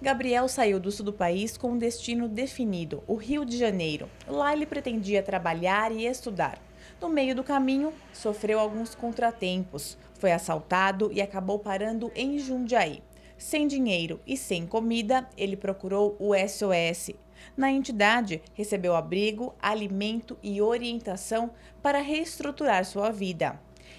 Gabriel saiu do sul do país com um destino definido, o Rio de Janeiro. Lá ele pretendia trabalhar e estudar. No meio do caminho, sofreu alguns contratempos, foi assaltado e acabou parando em Jundiaí. Sem dinheiro e sem comida, ele procurou o SOS. Na entidade, recebeu abrigo, alimento e orientação para reestruturar sua vida.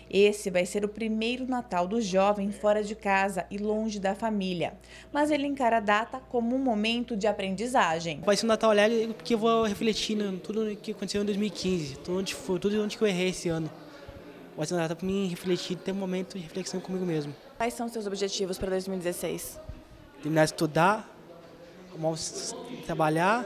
Esse vai ser o primeiro Natal do jovem fora de casa e longe da família. Mas ele encara a data como um momento de aprendizagem. Vai ser um Natal olhar porque eu vou refletir em tudo o que aconteceu em 2015, tudo onde, foi, tudo onde eu errei esse ano. Vai ser um Natal para mim refletir, ter um momento de reflexão comigo mesmo. Quais são seus objetivos para 2016? Terminar de estudar, trabalhar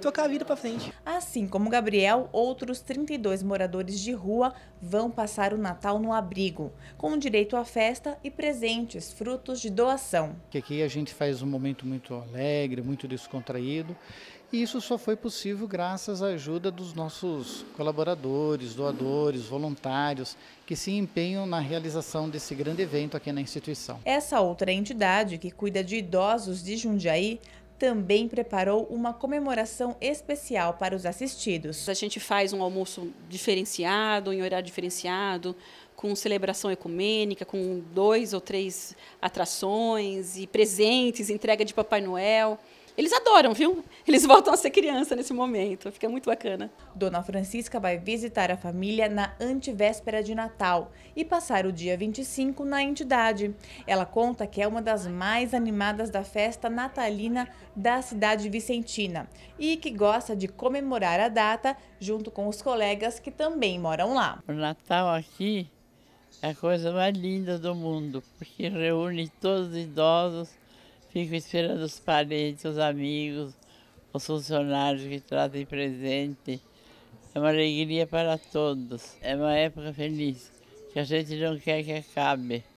tocar a vida para frente. Assim como Gabriel, outros 32 moradores de rua vão passar o Natal no abrigo, com direito à festa e presentes, frutos de doação. Aqui a gente faz um momento muito alegre, muito descontraído, e isso só foi possível graças à ajuda dos nossos colaboradores, doadores, voluntários, que se empenham na realização desse grande evento aqui na instituição. Essa outra entidade, que cuida de idosos de Jundiaí, também preparou uma comemoração especial para os assistidos. A gente faz um almoço diferenciado, em horário diferenciado, com celebração ecumênica, com dois ou três atrações e presentes, entrega de Papai Noel. Eles adoram, viu? Eles voltam a ser criança nesse momento. Fica muito bacana. Dona Francisca vai visitar a família na antevéspera de Natal e passar o dia 25 na entidade. Ela conta que é uma das mais animadas da festa natalina da cidade vicentina e que gosta de comemorar a data junto com os colegas que também moram lá. O Natal aqui é a coisa mais linda do mundo, porque reúne todos os idosos Fico esperando os parentes, os amigos, os funcionários que trazem presente. É uma alegria para todos. É uma época feliz que a gente não quer que acabe.